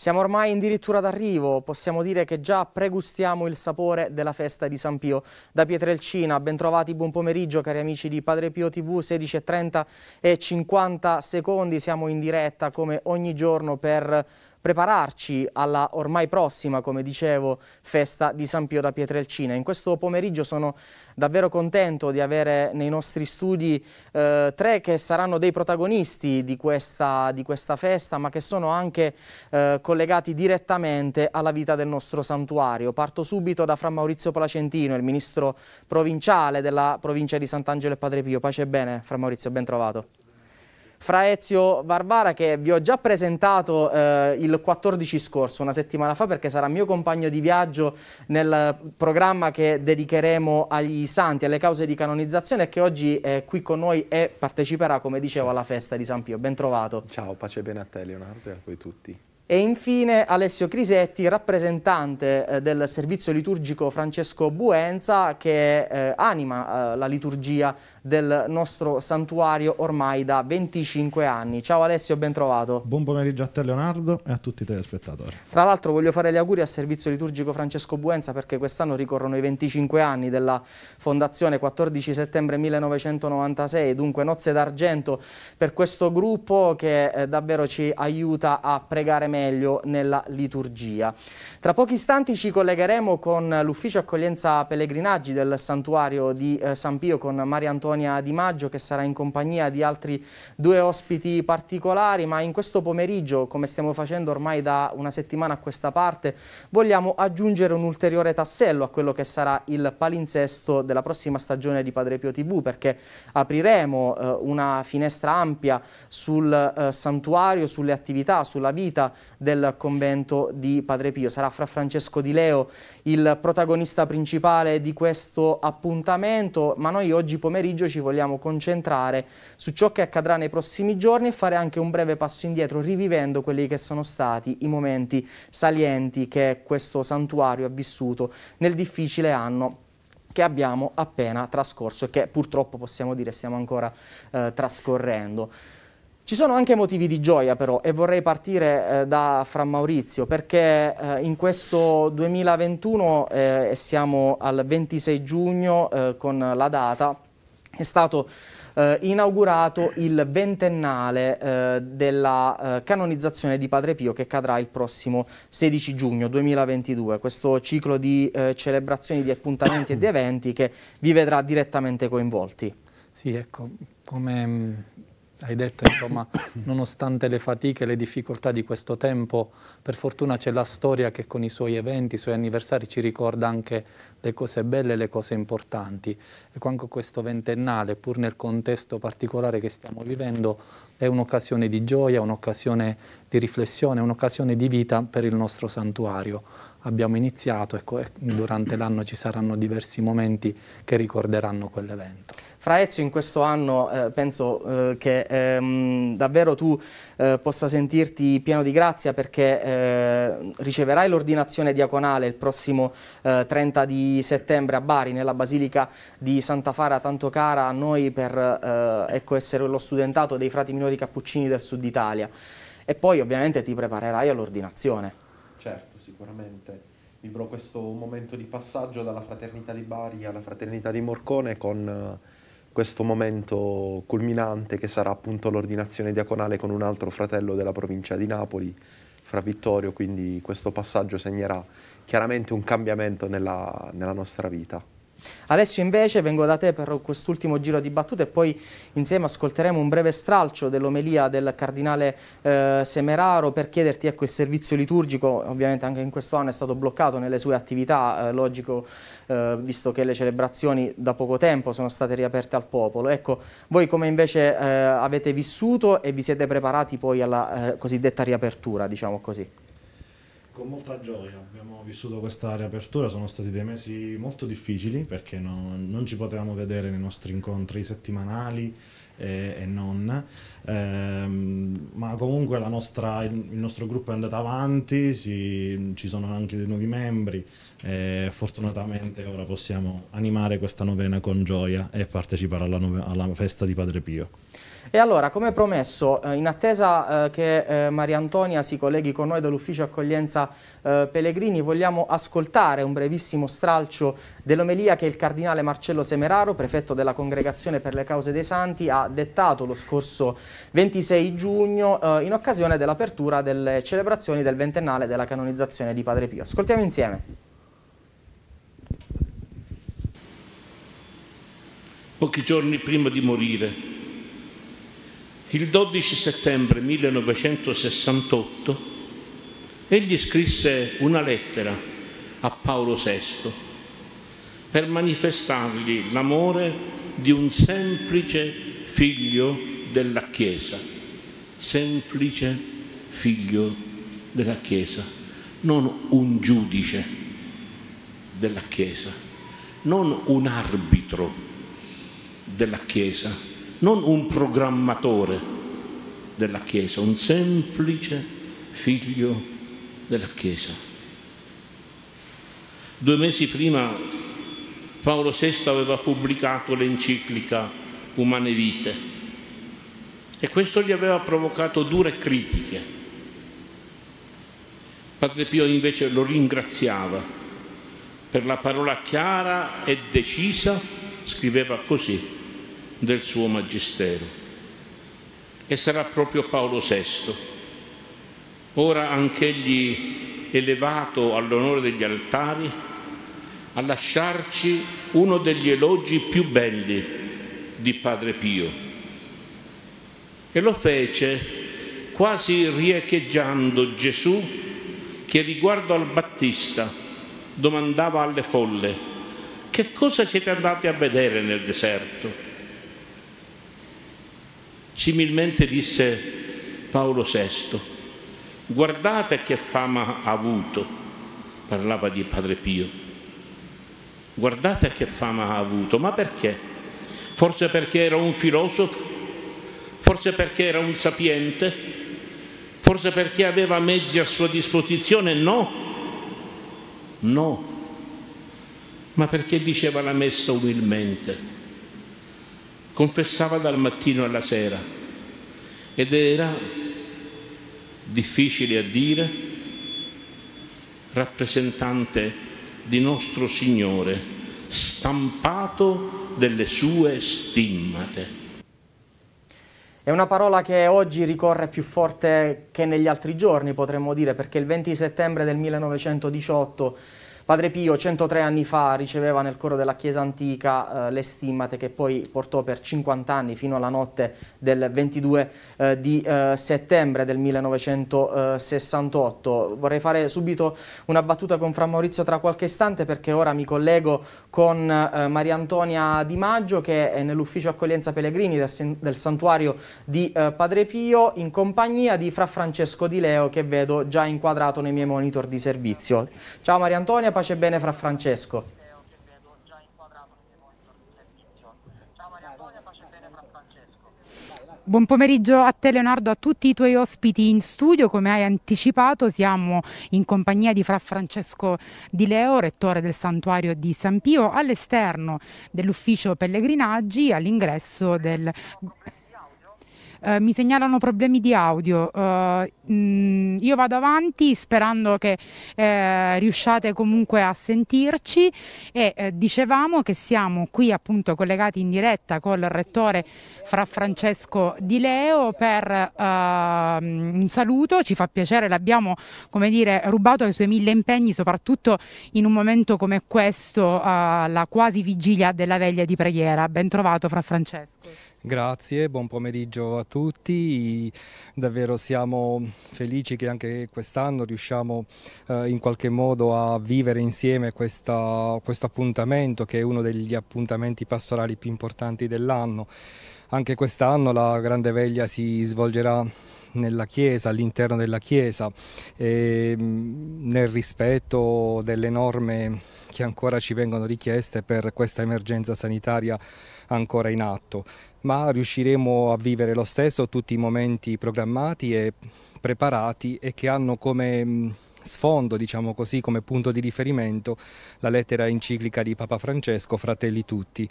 Siamo ormai addirittura d'arrivo, possiamo dire che già pregustiamo il sapore della festa di San Pio. Da Pietrelcina, bentrovati, buon pomeriggio cari amici di Padre Pio TV, 16.30 e 50 secondi, siamo in diretta come ogni giorno per prepararci alla ormai prossima, come dicevo, festa di San Pio da Pietrelcina. In questo pomeriggio sono davvero contento di avere nei nostri studi eh, tre che saranno dei protagonisti di questa, di questa festa, ma che sono anche eh, collegati direttamente alla vita del nostro santuario. Parto subito da Fra Maurizio Placentino, il ministro provinciale della provincia di Sant'Angelo e Padre Pio. Pace e bene, Fra Maurizio, ben trovato fra Ezio Barbara che vi ho già presentato eh, il 14 scorso, una settimana fa, perché sarà mio compagno di viaggio nel programma che dedicheremo agli santi, alle cause di canonizzazione e che oggi è eh, qui con noi e parteciperà, come dicevo, alla festa di San Pio. Ben trovato. Ciao, pace bene a te Leonardo e a voi tutti. E infine Alessio Crisetti, rappresentante eh, del servizio liturgico Francesco Buenza che eh, anima eh, la liturgia del nostro santuario ormai da 25 anni. Ciao Alessio, ben trovato. Buon pomeriggio a te Leonardo e a tutti i telespettatori. Tra l'altro voglio fare gli auguri al servizio liturgico Francesco Buenza perché quest'anno ricorrono i 25 anni della fondazione 14 settembre 1996, dunque nozze d'argento per questo gruppo che eh, davvero ci aiuta a pregare meglio meglio nella liturgia. Tra pochi istanti ci collegheremo con l'ufficio accoglienza pellegrinaggi del santuario di eh, San Pio con Maria Antonia Di Maggio che sarà in compagnia di altri due ospiti particolari, ma in questo pomeriggio, come stiamo facendo ormai da una settimana a questa parte, vogliamo aggiungere un ulteriore tassello a quello che sarà il palinsesto della prossima stagione di Padre Pio TV perché apriremo eh, una finestra ampia sul eh, santuario, sulle attività, sulla vita del convento di Padre Pio. Sarà fra Francesco Di Leo il protagonista principale di questo appuntamento, ma noi oggi pomeriggio ci vogliamo concentrare su ciò che accadrà nei prossimi giorni e fare anche un breve passo indietro rivivendo quelli che sono stati i momenti salienti che questo santuario ha vissuto nel difficile anno che abbiamo appena trascorso e che purtroppo possiamo dire stiamo ancora eh, trascorrendo. Ci sono anche motivi di gioia però e vorrei partire eh, da Fran Maurizio perché eh, in questo 2021 eh, e eh, siamo al 26 giugno eh, con la data è stato eh, inaugurato il ventennale della canonizzazione di Padre Pio che cadrà il prossimo 16 giugno 2022, questo ciclo di celebrazioni, di appuntamenti e di eventi che vi vedrà direttamente coinvolti. Sì, ecco, come mm, hai detto, insomma, nonostante le fatiche e le difficoltà di questo tempo, per fortuna c'è la storia che con i suoi eventi, i suoi anniversari ci ricorda anche le cose belle e le cose importanti. E anche questo ventennale, pur nel contesto particolare che stiamo vivendo, è un'occasione di gioia, un'occasione di riflessione, un'occasione di vita per il nostro santuario abbiamo iniziato ecco, e durante l'anno ci saranno diversi momenti che ricorderanno quell'evento. Fra Ezio in questo anno eh, penso eh, che ehm, davvero tu eh, possa sentirti pieno di grazia perché eh, riceverai l'ordinazione diaconale il prossimo 30 eh, di settembre a Bari nella Basilica di Santa Fara tanto cara a noi per eh, ecco, essere lo studentato dei frati minori cappuccini del sud Italia e poi ovviamente ti preparerai all'ordinazione certo, sicuramente vivrò questo momento di passaggio dalla fraternità di Bari alla fraternità di Morcone con eh, questo momento culminante che sarà appunto l'ordinazione diaconale con un altro fratello della provincia di Napoli, Fra Vittorio, quindi questo passaggio segnerà chiaramente un cambiamento nella, nella nostra vita. Adesso invece vengo da te per quest'ultimo giro di battute e poi insieme ascolteremo un breve stralcio dell'omelia del cardinale eh, Semeraro per chiederti ecco il servizio liturgico ovviamente anche in questo anno è stato bloccato nelle sue attività, eh, logico eh, visto che le celebrazioni da poco tempo sono state riaperte al popolo. Ecco, voi come invece eh, avete vissuto e vi siete preparati poi alla eh, cosiddetta riapertura, diciamo così? Con molta gioia abbiamo vissuto questa riapertura, sono stati dei mesi molto difficili perché no, non ci potevamo vedere nei nostri incontri settimanali e, eh, e non, Ehm, ma comunque nostra, il, nostro gruppo è andato avanti, si, ci sono anche dei nuovi membri e fortunatamente ora possiamo animare questa novena con gioia e partecipare alla, alla festa di Padre Pio. E allora, come promesso, eh, in attesa eh, che eh, Maria Antonia si colleghi con noi dall'ufficio accoglienza Pellegrini, vogliamo ascoltare un brevissimo stralcio dell'omelia che il cardinale Marcello Semeraro, prefetto della Congregazione per le cause dei Santi, ha dettato lo scorso 26 giugno eh, in occasione dell'apertura delle celebrazioni del ventennale della canonizzazione di Padre Pio. Ascoltiamo insieme. Pochi giorni prima di morire, il 12 settembre 1968, egli scrisse una lettera a Paolo VI per manifestargli l'amore di un semplice figlio della Chiesa, semplice figlio della Chiesa, non un giudice della Chiesa, non un arbitro della Chiesa, non un programmatore della Chiesa, un semplice figlio della Chiesa. Due mesi prima Paolo VI aveva pubblicato l'enciclica Umane Vite e questo gli aveva provocato dure critiche. Padre Pio invece lo ringraziava per la parola chiara e decisa, scriveva così, del suo magistero. E sarà proprio Paolo VI, ora anch'egli elevato all'onore degli altari, a lasciarci uno degli elogi più belli di Padre Pio e lo fece quasi riecheggiando Gesù che riguardo al Battista domandava alle folle che cosa siete andati a vedere nel deserto? Similmente disse Paolo VI, guardate che fama ha avuto, parlava di Padre Pio, guardate che fama ha avuto, ma perché? Forse perché era un filosofo forse perché era un sapiente, forse perché aveva mezzi a sua disposizione, no, no, ma perché diceva la messa umilmente, confessava dal mattino alla sera ed era difficile a dire, rappresentante di nostro Signore, stampato delle sue stimmate. È una parola che oggi ricorre più forte che negli altri giorni, potremmo dire, perché il 20 settembre del 1918 Padre Pio 103 anni fa riceveva nel coro della Chiesa Antica eh, le stimmate che poi portò per 50 anni fino alla notte del 22 eh, di eh, settembre del 1968. Vorrei fare subito una battuta con Fra Maurizio tra qualche istante perché ora mi collego con eh, Maria Antonia Di Maggio che è nell'ufficio accoglienza pellegrini del, del santuario di eh, Padre Pio in compagnia di Fra Francesco Di Leo che vedo già inquadrato nei miei monitor di servizio. Ciao Maria Antonia, pace e bene fra Francesco. Buon pomeriggio a te Leonardo, a tutti i tuoi ospiti in studio. Come hai anticipato siamo in compagnia di Fra Francesco Di Leo, rettore del santuario di San Pio, all'esterno dell'ufficio pellegrinaggi, all'ingresso del eh, mi segnalano problemi di audio. Eh, mm, io vado avanti sperando che eh, riusciate comunque a sentirci e eh, dicevamo che siamo qui appunto collegati in diretta col rettore Fra Francesco Di Leo per ehm, un saluto, ci fa piacere, l'abbiamo come dire rubato ai suoi mille impegni, soprattutto in un momento come questo, eh, la quasi vigilia della veglia di preghiera. Ben trovato Fra Francesco. Grazie, buon pomeriggio a tutti. Davvero siamo felici che anche quest'anno riusciamo eh, in qualche modo a vivere insieme questa, questo appuntamento che è uno degli appuntamenti pastorali più importanti dell'anno. Anche quest'anno la Grande Veglia si svolgerà nella Chiesa, all'interno della Chiesa, mm, nel rispetto delle norme che ancora ci vengono richieste per questa emergenza sanitaria ancora in atto ma riusciremo a vivere lo stesso tutti i momenti programmati e preparati e che hanno come mm, sfondo, diciamo così, come punto di riferimento la lettera enciclica di Papa Francesco, Fratelli tutti.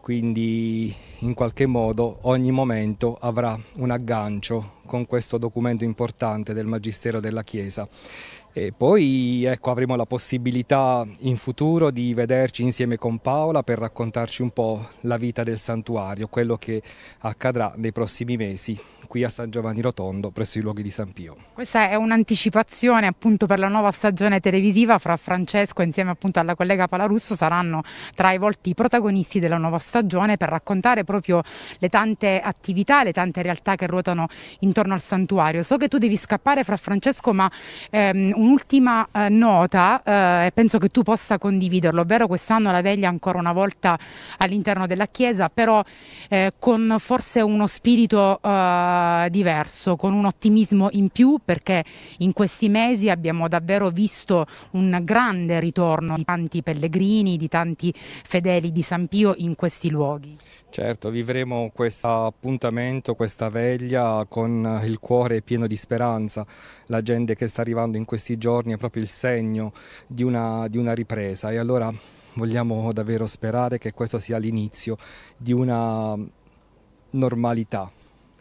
Quindi in qualche modo ogni momento avrà un aggancio con questo documento importante del Magistero della Chiesa. E poi ecco, avremo la possibilità in futuro di vederci insieme con Paola per raccontarci un po' la vita del santuario, quello che accadrà nei prossimi mesi qui a San Giovanni Rotondo presso i luoghi di San Pio. Questa è un'anticipazione appunto per la nuova stagione televisiva fra Francesco insieme appunto alla collega Palarusso saranno tra i volti protagonisti della nuova stagione per raccontare proprio le tante attività, le tante realtà che ruotano intorno al santuario. So che tu devi scappare fra Francesco ma ehm, un'ultima eh, nota, eh, e penso che tu possa condividerlo, ovvero quest'anno la veglia ancora una volta all'interno della Chiesa, però eh, con forse uno spirito eh, diverso, con un ottimismo in più, perché in questi mesi abbiamo davvero visto un grande ritorno di tanti pellegrini, di tanti fedeli di San Pio in questi luoghi. Certo, vivremo questo appuntamento, questa veglia con il cuore pieno di speranza. La gente che sta arrivando in questi giorni è proprio il segno di una, di una ripresa e allora vogliamo davvero sperare che questo sia l'inizio di una normalità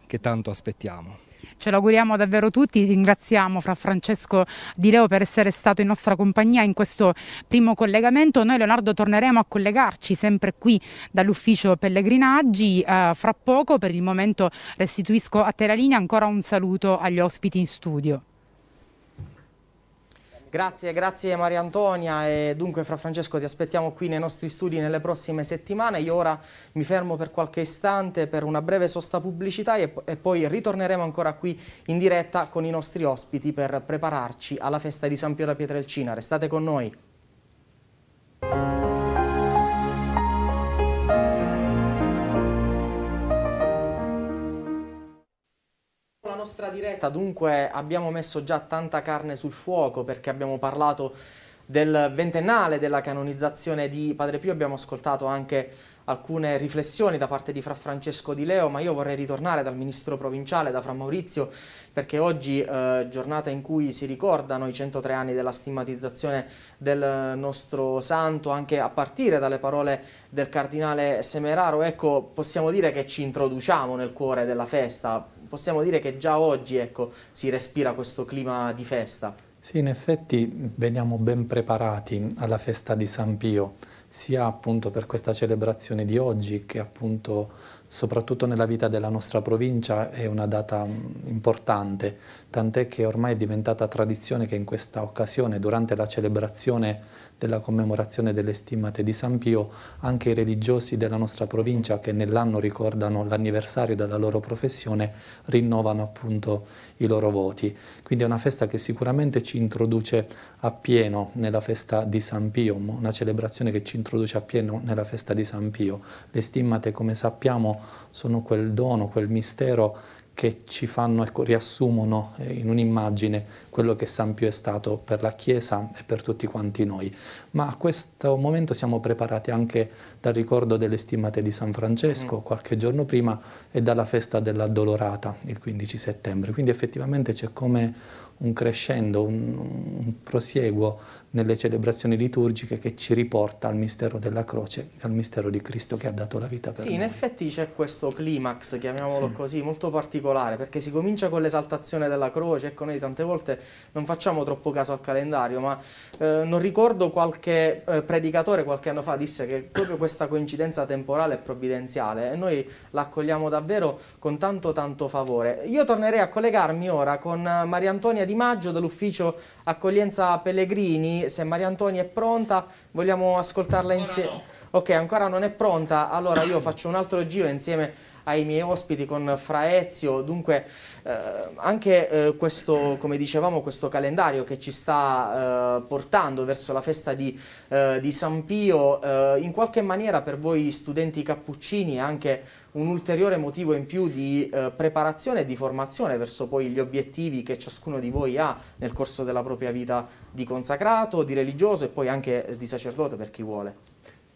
che tanto aspettiamo ce l'auguriamo davvero tutti, ringraziamo fra Francesco Di Leo per essere stato in nostra compagnia in questo primo collegamento, noi Leonardo torneremo a collegarci sempre qui dall'ufficio pellegrinaggi eh, fra poco, per il momento restituisco a te la linea, ancora un saluto agli ospiti in studio. Grazie, grazie Maria Antonia e dunque Fra Francesco ti aspettiamo qui nei nostri studi nelle prossime settimane. Io ora mi fermo per qualche istante per una breve sosta pubblicitaria e poi ritorneremo ancora qui in diretta con i nostri ospiti per prepararci alla festa di San Pio da Pietrelcina. Restate con noi. nostra diretta dunque abbiamo messo già tanta carne sul fuoco perché abbiamo parlato del ventennale della canonizzazione di Padre Pio, abbiamo ascoltato anche alcune riflessioni da parte di Fra Francesco Di Leo, ma io vorrei ritornare dal ministro provinciale, da Fra Maurizio, perché oggi eh, giornata in cui si ricordano i 103 anni della stigmatizzazione del nostro santo, anche a partire dalle parole del cardinale Semeraro, ecco, possiamo dire che ci introduciamo nel cuore della festa, possiamo dire che già oggi ecco, si respira questo clima di festa. Sì, in effetti veniamo ben preparati alla festa di San Pio, sia appunto per questa celebrazione di oggi che appunto soprattutto nella vita della nostra provincia è una data importante tant'è che ormai è diventata tradizione che in questa occasione, durante la celebrazione della commemorazione delle stimmate di San Pio, anche i religiosi della nostra provincia che nell'anno ricordano l'anniversario della loro professione rinnovano appunto i loro voti. Quindi è una festa che sicuramente ci introduce appieno nella festa di San Pio, una celebrazione che ci introduce appieno nella festa di San Pio. Le stimmate, come sappiamo, sono quel dono, quel mistero che ci fanno, ecco, riassumono eh, in un'immagine quello che San Pio è stato per la Chiesa e per tutti quanti noi ma a questo momento siamo preparati anche dal ricordo delle stimate di San Francesco mm. qualche giorno prima e dalla festa della Dolorata il 15 settembre. Quindi effettivamente c'è come un crescendo, un, un, prosieguo nelle celebrazioni liturgiche che ci riporta al mistero della croce e al mistero di Cristo che ha dato la vita per sì, noi. Sì, in effetti c'è questo climax, chiamiamolo sì. così, molto particolare, perché si comincia con l'esaltazione della croce, ecco noi tante volte non facciamo troppo caso al calendario, ma eh, non ricordo qualche qualche eh, predicatore qualche anno fa disse che proprio questa coincidenza temporale è provvidenziale e noi l'accogliamo davvero con tanto tanto favore. Io tornerei a collegarmi ora con eh, Maria Antonia Di Maggio dell'ufficio accoglienza Pellegrini, se Maria Antonia è pronta vogliamo ascoltarla insieme. No. Ok, ancora non è pronta, allora io faccio un altro giro insieme a ai miei ospiti con Fraezio, dunque eh, anche eh, questo, come dicevamo, questo calendario che ci sta eh, portando verso la festa di, eh, di San Pio, eh, in qualche maniera per voi studenti cappuccini è anche un ulteriore motivo in più di eh, preparazione e di formazione verso poi gli obiettivi che ciascuno di voi ha nel corso della propria vita di consacrato, di religioso e poi anche di sacerdote per chi vuole.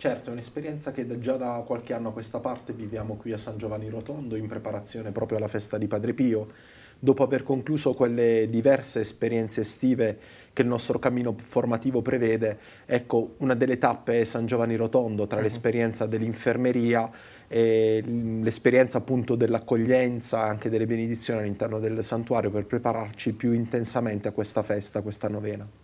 Certo, è un'esperienza che già da qualche anno a questa parte viviamo qui a San Giovanni Rotondo in preparazione proprio alla festa di Padre Pio. Dopo aver concluso quelle diverse esperienze estive che il nostro cammino formativo prevede, ecco, una delle tappe è San Giovanni Rotondo tra mhm. l'esperienza dell'infermeria e l'esperienza appunto dell'accoglienza, e anche delle benedizioni all'interno del santuario per prepararci più intensamente a questa festa, a questa novena.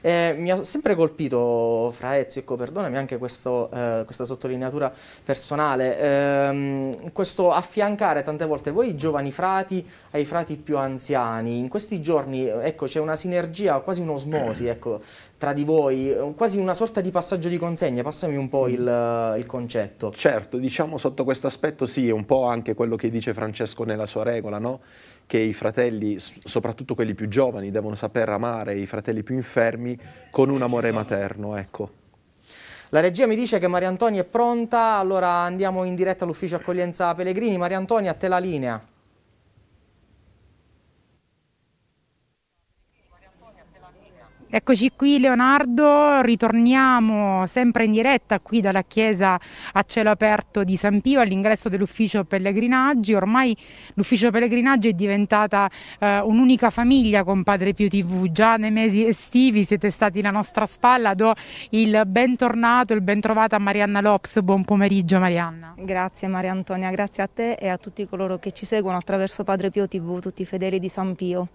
Eh, mi ha sempre colpito fra Ezio e Coperdonami anche questo, eh, questa sottolineatura personale, ehm, questo affiancare tante volte voi giovani frati ai frati più anziani. In questi giorni ecco, c'è una sinergia, quasi un'osmosi ecco, tra di voi, quasi una sorta di passaggio di consegne, passami un po' il, il concetto. Certo, diciamo sotto questo aspetto sì, è un po' anche quello che dice Francesco nella sua regola, no? che i fratelli, soprattutto quelli più giovani, devono saper amare i fratelli più infermi con un amore materno, ecco. La regia mi dice che Maria Antonia è pronta, allora andiamo in diretta all'ufficio accoglienza Pellegrini. Maria Antonia, a te la linea. Eccoci qui Leonardo, ritorniamo sempre in diretta qui dalla chiesa a cielo aperto di San Pio all'ingresso dell'ufficio pellegrinaggi, ormai l'ufficio pellegrinaggi è diventata eh, un'unica famiglia con Padre Pio TV, già nei mesi estivi siete stati la nostra spalla, do il bentornato, il bentrovata a Marianna Lops, buon pomeriggio Marianna. Grazie Maria Antonia, grazie a te e a tutti coloro che ci seguono attraverso Padre Pio TV, tutti i fedeli di San Pio.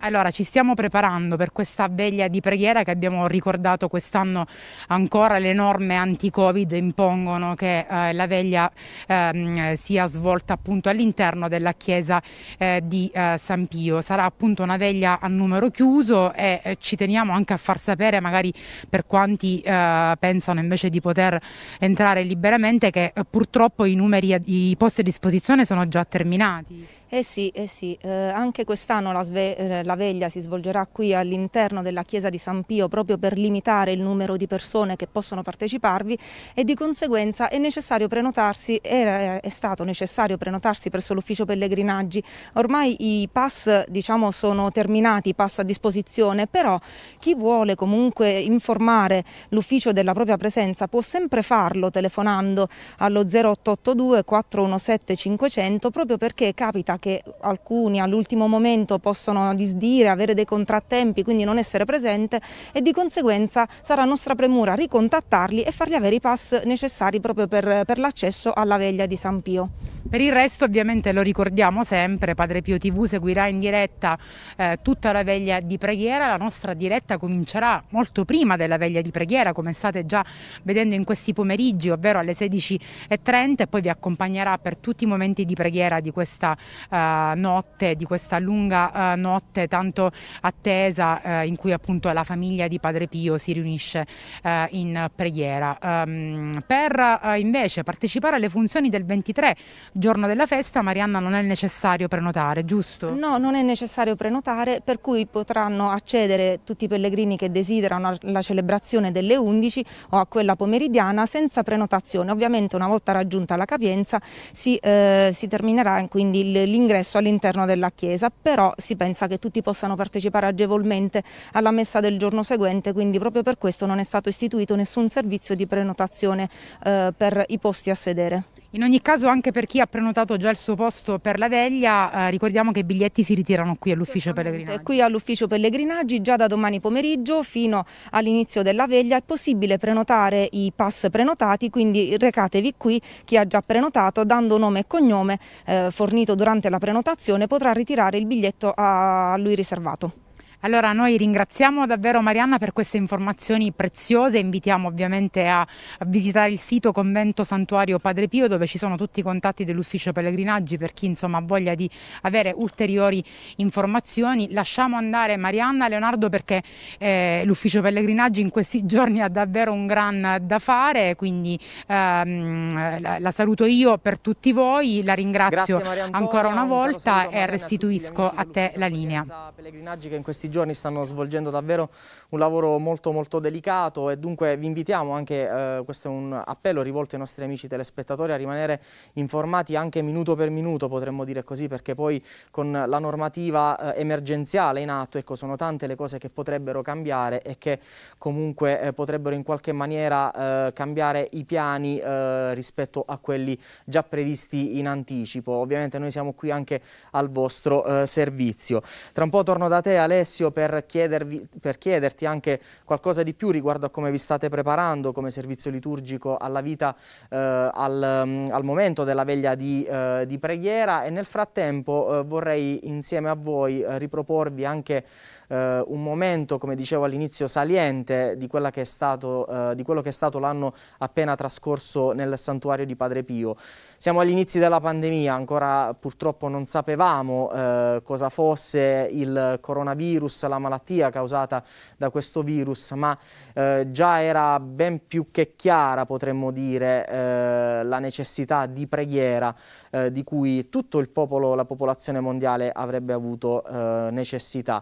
Allora, ci stiamo preparando per questa veglia di preghiera che abbiamo ricordato quest'anno ancora. Le norme anti-Covid impongono che eh, la veglia eh, sia svolta appunto all'interno della chiesa eh, di eh, San Pio. Sarà appunto una veglia a numero chiuso e eh, ci teniamo anche a far sapere, magari per quanti eh, pensano invece di poter entrare liberamente, che purtroppo i numeri, i posti a disposizione sono già terminati. Eh sì, eh sì. Eh, anche quest'anno la, eh, la, veglia si svolgerà qui all'interno della chiesa di San Pio proprio per limitare il numero di persone che possono parteciparvi e di conseguenza è necessario prenotarsi, era, è stato necessario prenotarsi presso l'ufficio pellegrinaggi. Ormai i pass diciamo, sono terminati, i pass a disposizione, però chi vuole comunque informare l'ufficio della propria presenza può sempre farlo telefonando allo 0882 417 500 proprio perché capita che alcuni all'ultimo momento possono disdire, avere dei contrattempi, quindi non essere presente e di conseguenza sarà nostra premura ricontattarli e fargli avere i pass necessari proprio per, per l'accesso alla veglia di San Pio. Per il resto ovviamente lo ricordiamo sempre, Padre Pio TV seguirà in diretta eh, tutta la veglia di preghiera, la nostra diretta comincerà molto prima della veglia di preghiera come state già vedendo in questi pomeriggi, ovvero alle 16.30 e poi vi accompagnerà per tutti i momenti di preghiera di questa eh, notte, di questa lunga eh, notte tanto attesa eh, in cui appunto la famiglia di Padre Pio si riunisce eh, in preghiera. Um, per eh, invece partecipare alle funzioni del 23 giorno della festa, Marianna, non è necessario prenotare, giusto? No, non è necessario prenotare, per cui potranno accedere tutti i pellegrini che desiderano alla celebrazione delle 11 o a quella pomeridiana senza prenotazione. Ovviamente una volta raggiunta la capienza si, eh, si terminerà quindi l'ingresso all'interno della chiesa, però si pensa che tutti possano partecipare agevolmente alla messa del giorno seguente, quindi proprio per questo non è stato istituito nessun servizio di prenotazione eh, per i posti a sedere. In ogni caso anche per chi ha prenotato già il suo posto per la veglia, eh, ricordiamo che i biglietti si ritirano qui all'ufficio pellegrinaggi. Qui all'ufficio pellegrinaggi già da domani pomeriggio fino all'inizio della veglia è possibile prenotare i pass prenotati, quindi recatevi qui chi ha già prenotato dando nome e cognome eh, fornito durante la prenotazione potrà ritirare il biglietto a lui riservato. Allora noi ringraziamo davvero Marianna per queste informazioni preziose, invitiamo ovviamente a, visitare il sito Convento Santuario Padre Pio dove ci sono tutti i contatti dell'ufficio pellegrinaggi per chi insomma ha voglia di avere ulteriori informazioni. Lasciamo andare Marianna Leonardo perché eh, l'ufficio pellegrinaggi in questi giorni ha davvero un gran da fare, quindi ehm, la, la, saluto io per tutti voi, la ringrazio Grazie, ancora una volta e restituisco a te la linea. Pellegrinaggi che in questi questi giorni stanno svolgendo davvero un lavoro molto molto delicato e dunque vi invitiamo anche, eh, questo è un appello rivolto ai nostri amici telespettatori, a rimanere informati anche minuto per minuto potremmo dire così perché poi con la normativa eh, emergenziale in atto ecco, sono tante le cose che potrebbero cambiare e che comunque eh, potrebbero in qualche maniera eh, cambiare i piani eh, rispetto a quelli già previsti in anticipo. Ovviamente noi siamo qui anche al vostro eh, servizio. Tra un po' torno da te Alessio. Alessio per, chiedervi, per chiederti anche qualcosa di più riguardo a come vi state preparando come servizio liturgico alla vita eh, al, mm, al, momento della veglia di, eh, di preghiera e nel frattempo eh, vorrei insieme a voi eh, riproporvi anche eh, un momento, come dicevo all'inizio, saliente di, che stato, eh, di quello che è stato l'anno appena trascorso nel santuario di Padre Pio. Siamo agli inizi della pandemia, ancora purtroppo non sapevamo eh, cosa fosse il coronavirus, la malattia causata da questo virus, ma eh, già era ben più che chiara, potremmo dire, eh, la necessità di preghiera eh, di cui tutto il popolo, la popolazione mondiale avrebbe avuto eh, necessità.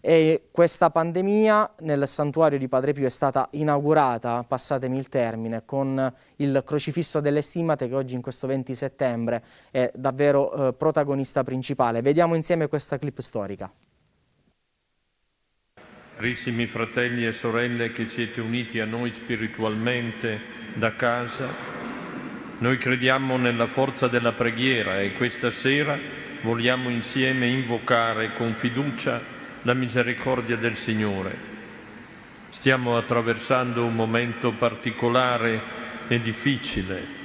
E questa pandemia nel santuario di Padre Pio è stata inaugurata, passatemi il termine, con il crocifisso delle stimate che oggi in questo 20 settembre è davvero eh, protagonista principale. Vediamo insieme questa clip storica. Carissimi fratelli e sorelle che siete uniti a noi spiritualmente da casa, noi crediamo nella forza della preghiera e questa sera vogliamo insieme invocare con fiducia la misericordia del Signore. Stiamo attraversando un momento particolare e difficile.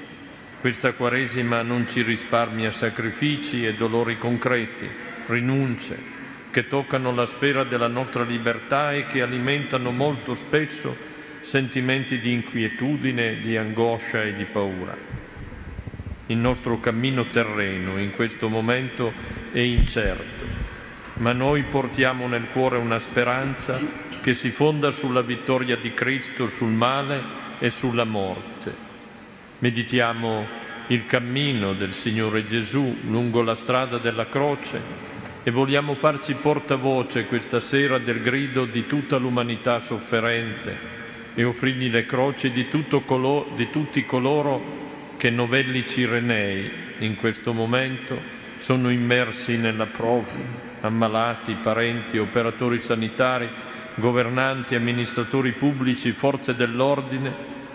Questa Quaresima non ci risparmia sacrifici e dolori concreti, rinunce, che toccano la sfera della nostra libertà e che alimentano molto spesso sentimenti di inquietudine, di angoscia e di paura. Il nostro cammino terreno in questo momento è incerto ma noi portiamo nel cuore una speranza che si fonda sulla vittoria di Cristo sul male e sulla morte. Meditiamo il cammino del Signore Gesù lungo la strada della croce e vogliamo farci portavoce questa sera del grido di tutta l'umanità sofferente e offrirgli le croci di, colo, di tutti coloro che novelli cirenei in questo momento sono immersi nella propria ammalati, parenti, operatori sanitari, governanti, amministratori pubblici, forze dell'ordine,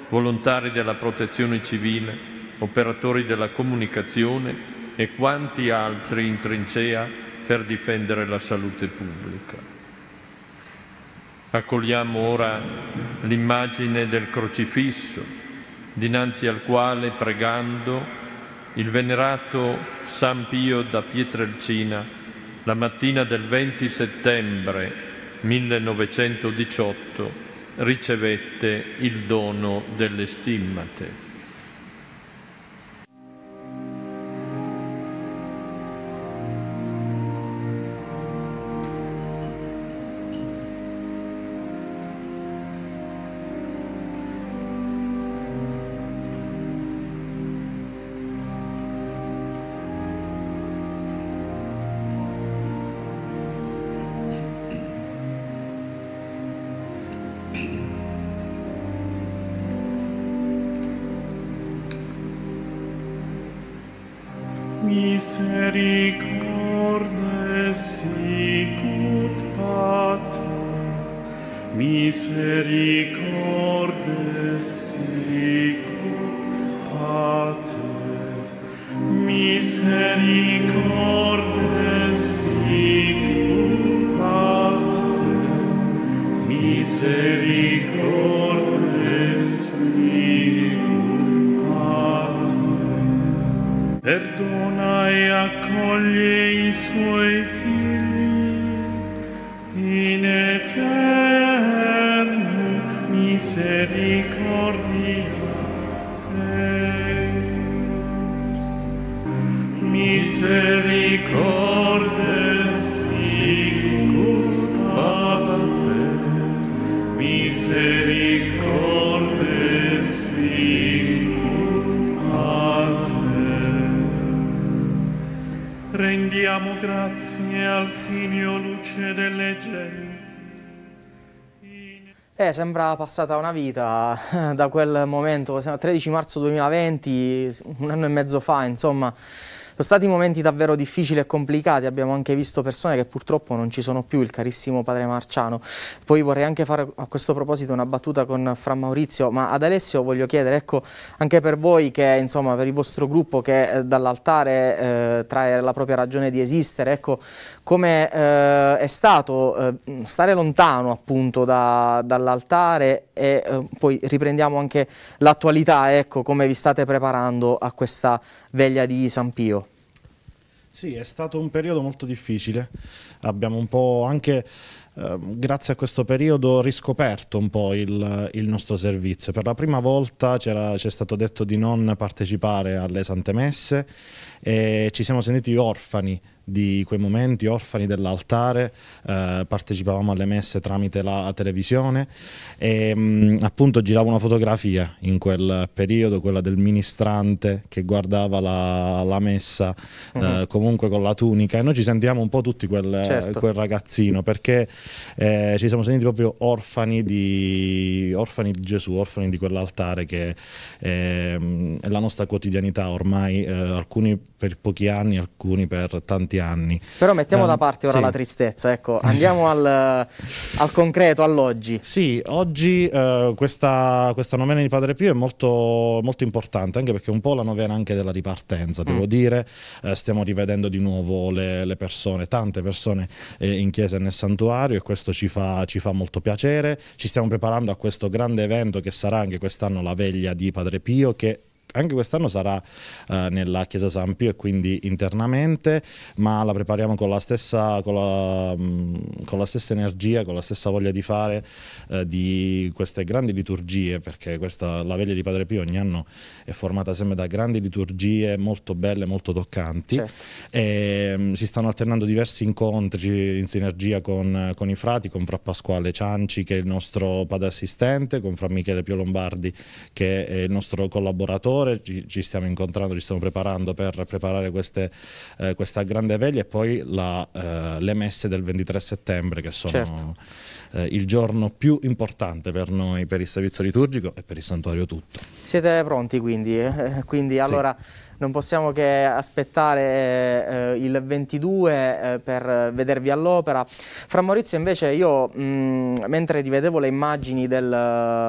volontari della protezione civile, operatori della comunicazione e quanti altri in trincea per difendere la salute pubblica. Accogliamo ora l'immagine del crocifisso, dinanzi al quale, pregando, il venerato San Pio da Pietrelcina la mattina del 20 settembre 1918 ricevette il dono delle stimmate. misericordes sicut pater misericordes Rendiamo grazie al Figlio luce delle genti. Eh, sembra passata una vita eh, da quel momento, 13 marzo 2020, un anno e mezzo fa, insomma. Sono stati momenti davvero difficili e complicati, abbiamo anche visto persone che purtroppo non ci sono più, il carissimo padre Marciano. Poi vorrei anche fare a questo proposito una battuta con Fra Maurizio, ma ad Alessio voglio chiedere, ecco, anche per voi che, insomma, per il vostro gruppo che eh, dall'altare eh, trae la propria ragione di esistere, ecco, come eh, è stato eh, stare lontano appunto da, dall'altare e eh, poi riprendiamo anche l'attualità, ecco, come vi state preparando a questa veglia di San Pio. Sì, è stato un periodo molto difficile. Abbiamo un po' anche, ehm, grazie a questo periodo, riscoperto un po' il, il nostro servizio. Per la prima volta ci è stato detto di non partecipare alle Sante Messe e ci siamo sentiti orfani di quei momenti orfani dell'altare, eh, partecipavamo alle messe tramite la televisione e mh, mm, appunto giravo una fotografia in quel periodo, quella del ministrante che guardava la, la messa uh -huh. eh, mm-hmm. comunque con la tunica e noi ci sentiamo un po' tutti quel, certo. quel ragazzino perché eh, ci siamo sentiti proprio orfani di, orfani di Gesù, orfani di quell'altare che ehm, è la nostra quotidianità ormai, eh, alcuni per pochi anni, alcuni per tanti anni anni. Però mettiamo da eh, parte ora sì. la tristezza, ecco, andiamo al, al, concreto, all'oggi. Sì, oggi eh, questa, questa, novena di Padre Pio è molto, molto, importante, anche perché è un po' la novena anche della ripartenza, devo mm. dire, eh, stiamo rivedendo di nuovo le, le persone, tante persone eh, in chiesa e nel santuario e questo ci fa, ci fa molto piacere, ci stiamo preparando a questo grande evento che sarà anche quest'anno la veglia di Padre Pio che anche quest'anno sarà eh, nella Chiesa San Pio e quindi internamente, ma la prepariamo con la stessa, con la, mm, con la stessa energia, con la stessa voglia di fare eh, di queste grandi liturgie, perché questa, la veglia di Padre Pio ogni anno è formata sempre da grandi liturgie molto belle, molto toccanti. Certo. E, mh, mm, si stanno alternando diversi incontri in sinergia con, con, i frati, con Fra Pasquale Cianci, che è il nostro padre assistente, con Fra Michele Pio Lombardi, che è il nostro collaboratore ore, ci, ci, stiamo incontrando, ci stiamo preparando per preparare queste, eh, questa grande veglia e poi la, eh, le messe del 23 settembre che sono certo. eh, il giorno più importante per noi, per il servizio liturgico e per il santuario tutto. Siete pronti quindi? Eh, quindi allora... Sì non possiamo che aspettare eh, il 22 eh, per vedervi all'opera. Fra Maurizio invece io mh, mm, mentre rivedevo le immagini del,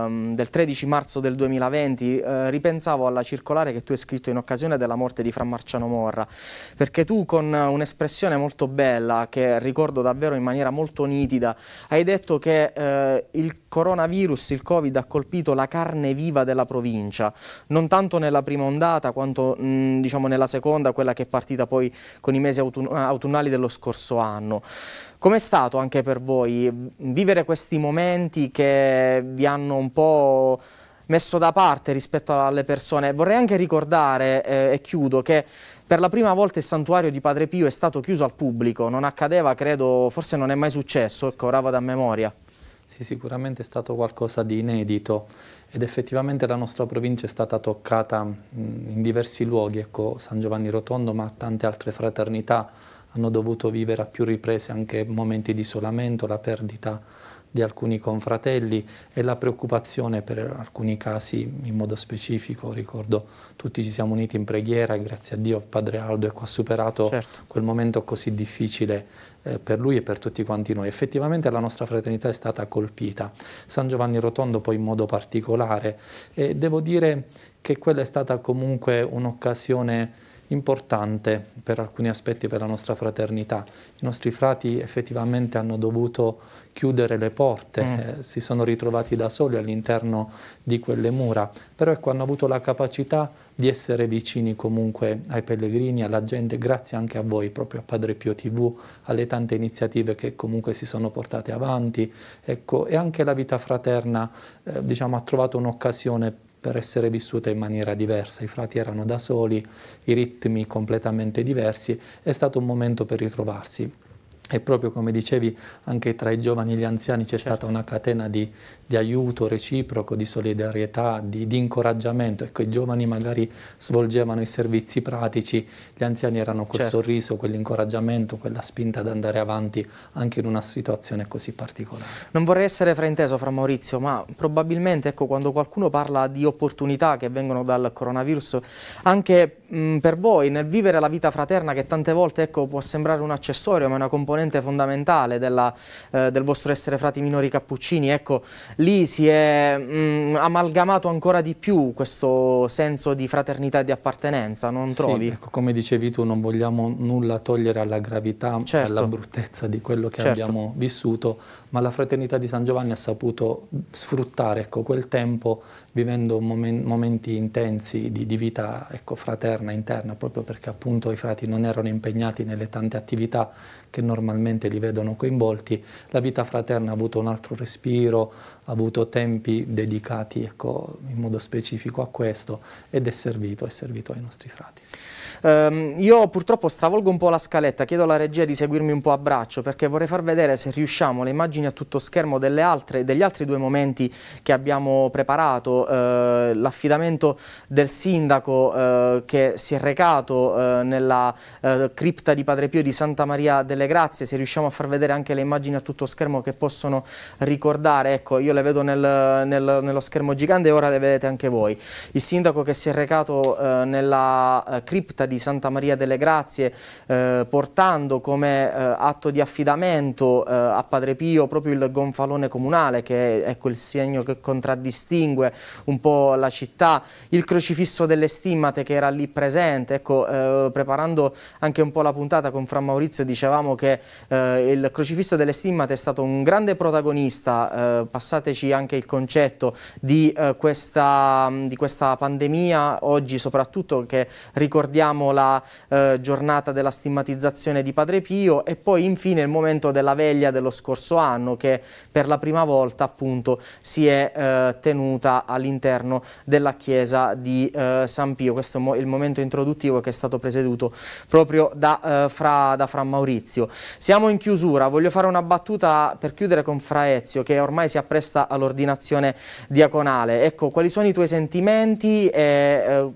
mm, del 13 marzo del 2020 eh, ripensavo alla circolare che tu hai scritto in occasione della morte di Marciano Morra perché tu con un'espressione molto bella che ricordo davvero in maniera molto nitida hai detto che eh, il coronavirus, il covid ha colpito la carne viva della provincia non tanto nella prima ondata quanto mh, mm, diciamo nella seconda, quella che è partita poi con i mesi autun autunnali dello scorso anno. Com'è stato anche per voi vivere questi momenti che vi hanno un po' messo da parte rispetto alle persone. Vorrei anche ricordare, eh, e chiudo, che per la prima volta il santuario di Padre Pio è stato chiuso al pubblico, non accadeva, credo, forse non è mai successo, ecco, ora vado memoria. Sì, sicuramente è stato qualcosa di inedito ed effettivamente la nostra provincia è stata toccata mm, in diversi luoghi, ecco San Giovanni Rotondo, ma tante altre fraternità hanno dovuto vivere a più riprese anche momenti di isolamento, la perdita di alcuni confratelli e la preoccupazione per alcuni casi in modo specifico. Ricordo tutti ci siamo uniti in preghiera e grazie a Dio Padre Aldo ecco, ha superato certo. quel momento così difficile eh, per lui e per tutti quanti noi. Effettivamente la nostra fraternità è stata colpita, San Giovanni Rotondo poi in modo particolare e devo dire che quella è stata comunque un'occasione importante per alcuni aspetti per la nostra fraternità. I nostri frati effettivamente hanno dovuto chiudere le porte, mm. eh, si sono ritrovati da soli all'interno di quelle mura, però ecco, hanno avuto la capacità di essere vicini comunque ai pellegrini, alla gente, grazie anche a voi, proprio a Padre Pio TV, alle tante iniziative che comunque si sono portate avanti, ecco, e anche la vita fraterna eh, diciamo, ha trovato un'occasione per per essere vissuta in maniera diversa. I frati erano da soli, i ritmi completamente diversi, è stato un momento per ritrovarsi. E proprio come dicevi, anche tra i giovani e gli anziani c'è certo. stata una catena di, di aiuto reciproco, di solidarietà, di, di, incoraggiamento. Ecco, i giovani magari svolgevano i servizi pratici, gli anziani erano quel certo. sorriso, quell'incoraggiamento, quella spinta ad andare avanti anche in una situazione così particolare. Non vorrei essere frainteso fra Maurizio, ma probabilmente ecco, quando qualcuno parla di opportunità che vengono dal coronavirus, anche mh, per voi nel vivere la vita fraterna che tante volte ecco, può sembrare un accessorio, ma è una componente fondamentale della, eh, del vostro essere frati minori cappuccini, ecco, lì si è mh, mm, amalgamato ancora di più questo senso di fraternità e di appartenenza, non trovi? Sì, ecco, come dicevi tu, non vogliamo nulla togliere alla gravità, certo. alla bruttezza di quello che certo. abbiamo vissuto, ma la fraternità di San Giovanni ha saputo sfruttare ecco, quel tempo vivendo momen momenti intensi di, di vita ecco, fraterna, interna, proprio perché appunto i frati non erano impegnati nelle tante attività che normalmente li vedono coinvolti, la vita fraterna ha avuto un altro respiro, ha avuto tempi dedicati ecco, in modo specifico a questo ed è servito, è servito ai nostri frati. Um, io purtroppo stravolgo un po' la scaletta, chiedo alla regia di seguirmi un po' a braccio perché vorrei far vedere se riusciamo le immagini a tutto schermo altre, degli altri due momenti che abbiamo preparato, uh, l'affidamento del sindaco uh, che si è recato uh, nella cripta di Padre Pio di Santa Maria delle Grazie, se riusciamo a far vedere anche le immagini a tutto schermo che possono ricordare, ecco io le vedo nel, nel, nello schermo gigante e ora le vedete anche voi, il sindaco che si è recato nella cripta di di Santa Maria delle Grazie, eh, portando come eh, atto di affidamento eh, a Padre Pio proprio il gonfalone comunale, che è, è ecco, quel segno che contraddistingue un po' la città, il crocifisso delle stimmate che era lì presente, ecco, eh, preparando anche un po' la puntata con Fra Maurizio dicevamo che eh, il crocifisso delle stimmate è stato un grande protagonista, eh, passateci anche il concetto di, questa, di questa pandemia oggi soprattutto che ricordiamo abbiamo la eh, giornata della stigmatizzazione di Padre Pio e poi infine il momento della veglia dello scorso anno che per la prima volta appunto si è eh, tenuta all'interno della chiesa di eh, San Pio. Questo è il momento introduttivo che è stato presieduto proprio da, eh, fra, da Fra Maurizio. Siamo in chiusura, voglio fare una battuta per chiudere con Fra Ezio che ormai si appresta all'ordinazione diaconale. Ecco, quali sono i tuoi sentimenti? E, eh,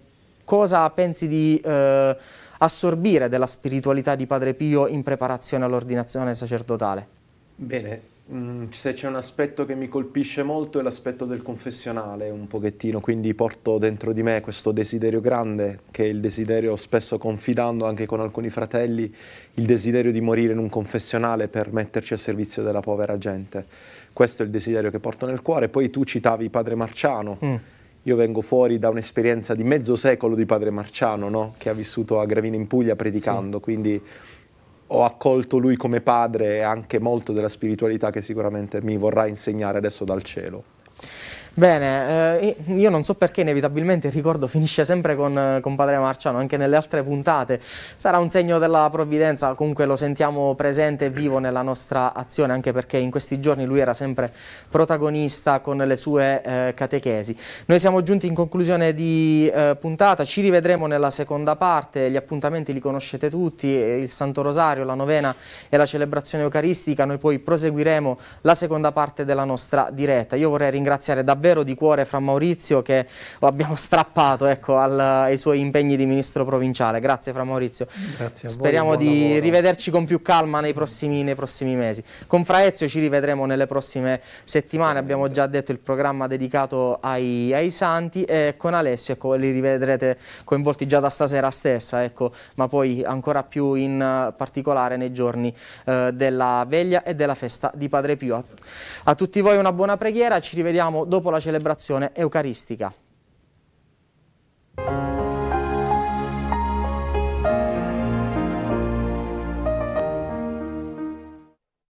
cosa pensi di eh, assorbire della spiritualità di Padre Pio in preparazione all'ordinazione sacerdotale? Bene, mm, se c'è un aspetto che mi colpisce molto è l'aspetto del confessionale un pochettino, quindi porto dentro di me questo desiderio grande, che è il desiderio, spesso confidando anche con alcuni fratelli, il desiderio di morire in un confessionale per metterci a servizio della povera gente. Questo è il desiderio che porto nel cuore. Poi tu citavi Padre Marciano. Mm io vengo fuori da un'esperienza di mezzo secolo di padre Marciano, no? che ha vissuto a Gravina in Puglia predicando, sì. quindi ho accolto lui come padre e anche molto della spiritualità che sicuramente mi vorrà insegnare adesso dal cielo. Bene, eh, io non so perché inevitabilmente il ricordo finisce sempre con, eh, con, padre Marciano, anche nelle altre puntate. Sarà un segno della provvidenza, comunque lo sentiamo presente e vivo nella nostra azione, anche perché in questi giorni lui era sempre protagonista con le sue eh, catechesi. Noi siamo giunti in conclusione di eh, puntata, ci rivedremo nella seconda parte, gli appuntamenti li conoscete tutti, eh, il Santo Rosario, la novena e la celebrazione eucaristica, noi poi proseguiremo la seconda parte della nostra diretta. Io vorrei ringraziare davvero davvero di cuore fra Maurizio che lo abbiamo strappato ecco, al, ai suoi impegni di ministro provinciale. Grazie fra Maurizio. Grazie Speriamo voi, di rivederci con più calma nei prossimi, nei prossimi mesi. Con Fraezio ci rivedremo nelle prossime settimane, abbiamo già detto il programma dedicato ai, ai santi e con Alessio ecco, li rivedrete coinvolti già da stasera stessa, ecco, ma poi ancora più in particolare nei giorni eh, della veglia e della festa di Padre Pio. A, a tutti voi una buona preghiera, ci rivediamo dopo la la celebrazione eucaristica.